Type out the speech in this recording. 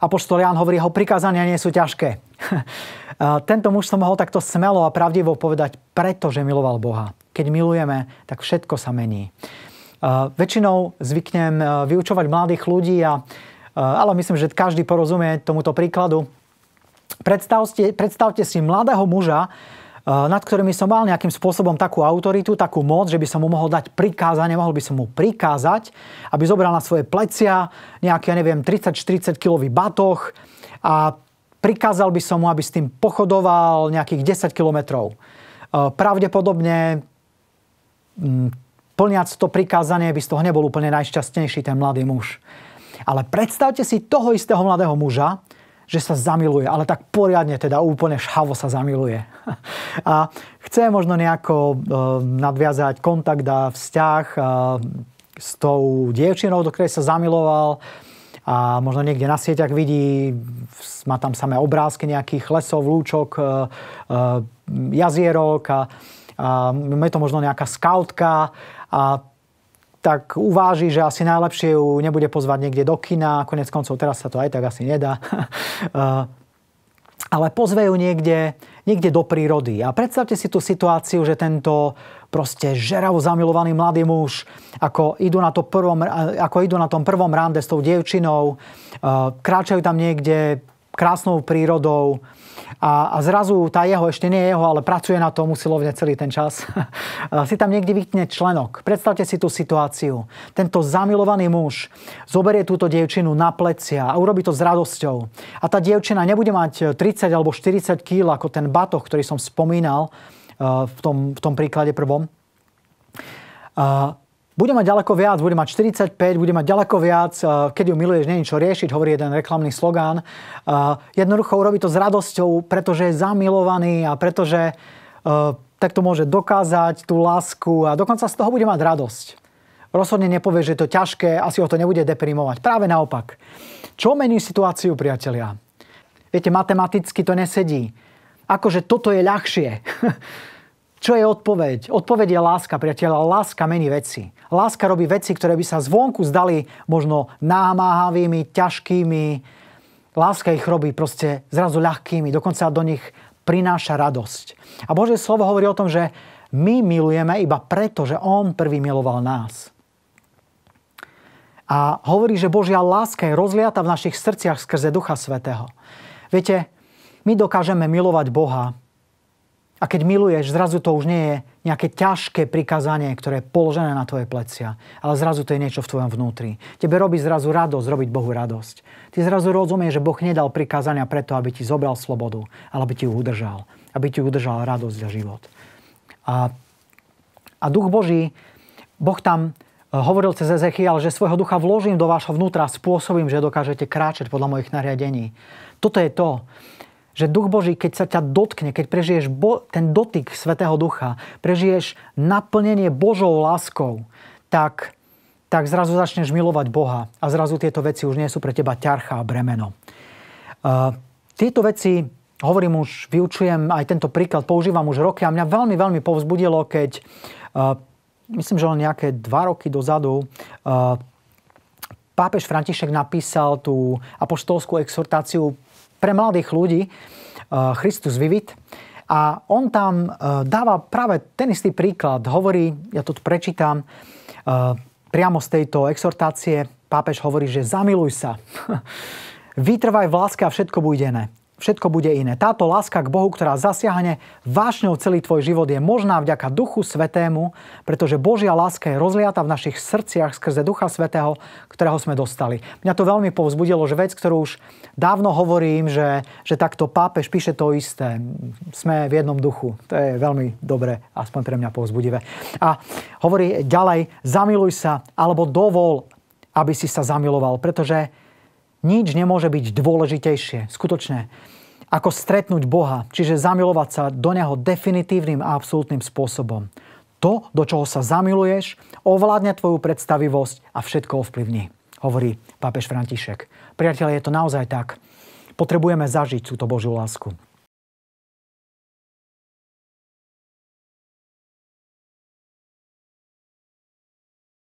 Apoštol Ján hovorí, jeho prikázania nie sú ťažké. Tento muž som mohol takto smelo a pravdivo povedať, pretože miloval Boha. Keď milujeme, tak všetko sa mení. Väčšinou zvyknem e, vyučovať mladých ľudí, a, e, ale myslím, že každý porozumie tomuto príkladu. Predstavte, predstavte si mladého muža, nad ktorými som mal nejakým spôsobom takú autoritu, takú moc, že by som mu mohol dať prikázanie, mohol by som mu prikázať, aby zobral na svoje plecia nejaký, ja neviem, 30-40 kilový batoh a prikázal by som mu, aby s tým pochodoval nejakých 10 kilometrov. Pravdepodobne plniac to prikázanie by z toho nebol úplne najšťastnejší ten mladý muž. Ale predstavte si toho istého mladého muža, že sa zamiluje, ale tak poriadne, teda úplne šavo sa zamiluje. A chce možno nejako e, nadviazať kontakt a vzťah e, s tou dievčinou, do ktorej sa zamiloval a možno niekde na sieťach vidí, má tam samé obrázky nejakých lesov, lúčok, e, jazierok a, a je to možno nejaká skautka a tak uváži, že asi najlepšie ju nebude pozvať niekde do kina, konec koncov teraz sa to aj tak asi nedá. Eh, ale pozve ju niekde, niekde do prírody. A predstavte si tú situáciu, že tento proste žeravo zamilovaný mladý muž, ako idú na, to prvom, eh, ako idú na tom prvom rande s tou dievčinou, eh, kráčajú tam niekde krásnou prírodou, a, a zrazu tá jeho, ešte nie jeho, ale pracuje na tom usilovne celý ten čas, si tam niekde vytne členok. Predstavte si tú situáciu. Tento zamilovaný muž zoberie túto dievčinu na plecia a urobí to s radosťou. A tá dievčina nebude mať 30 alebo 40 kg ako ten batoh, ktorý som spomínal eh, v tom, v tom príklade prvom. Eh, bude mať ďaleko viac, bude mať 45, bude mať ďaleko viac, eh, keď ju miluješ, není čo riešiť, hovorí jeden reklamný slogán. Eh, jednoducho urobí to s radosťou, pretože je zamilovaný a pretože eh, tak to môže dokázať tú lásku a dokonca z toho bude mať radosť. Rozhodne nepovie, že je to ťažké, asi ho to nebude deprimovať. Práve naopak. Čo mení situáciu, priatelia? Viete, matematicky to nesedí. Akože toto je ľahšie. Čo je odpoveď? Odpoveď je láska, priateľa. Láska mení veci. Láska robí veci, ktoré by sa zvonku zdali možno námáhavými, ťažkými. Láska ich robí proste zrazu ľahkými, dokonca do nich prináša radosť. A Božie slovo hovorí o tom, že my milujeme iba preto, že On prvý miloval nás. A hovorí, že Božia láska je rozliata v našich srdciach skrze Ducha Svetého. Viete, my dokážeme milovať Boha, a keď miluješ, zrazu to už nie je nejaké ťažké prikázanie, ktoré je položené na tvoje plecia, ale zrazu to je niečo v tvojom vnútri. Tebe robí zrazu radosť, robiť Bohu radosť. Ty zrazu rozumieš, že Boh nedal prikázania preto, aby ti zobral slobodu, ale aby ti ju udržal. Aby ti udržal radosť a život. A, a duch Boží, Boh tam e, hovoril cez Ezechiel, že svojho ducha vložím do vášho vnútra, spôsobím, že dokážete kráčať podľa mojich nariadení. Toto je to že Duch Boží, keď sa ťa dotkne, keď prežiješ bo- ten dotyk Svetého Ducha, prežiješ naplnenie Božou láskou, tak, tak zrazu začneš milovať Boha a zrazu tieto veci už nie sú pre teba ťarcha a bremeno. Uh, tieto veci, hovorím už, vyučujem aj tento príklad, používam už roky a mňa veľmi, veľmi povzbudilo, keď uh, myslím, že len nejaké dva roky dozadu uh, pápež František napísal tú apoštolskú exhortáciu pre mladých ľudí, eh, Christus Vivit. A on tam eh, dáva práve ten istý príklad. Hovorí, ja to tu prečítam, eh, priamo z tejto exhortácie pápež hovorí, že zamiluj sa. Vytrvaj v láske a všetko bude iné všetko bude iné. Táto láska k Bohu, ktorá zasiahne vášňou celý tvoj život, je možná vďaka Duchu Svetému, pretože Božia láska je rozliata v našich srdciach skrze Ducha Svetého, ktorého sme dostali. Mňa to veľmi povzbudilo, že vec, ktorú už dávno hovorím, že, že takto pápež píše to isté. Sme v jednom duchu. To je veľmi dobre, aspoň pre mňa povzbudivé. A hovorí ďalej, zamiluj sa alebo dovol, aby si sa zamiloval, pretože nič nemôže byť dôležitejšie, skutočne, ako stretnúť Boha, čiže zamilovať sa do Neho definitívnym a absolútnym spôsobom. To, do čoho sa zamiluješ, ovládne tvoju predstavivosť a všetko ovplyvní, hovorí pápež František. Priatelia, je to naozaj tak. Potrebujeme zažiť túto Božiu lásku.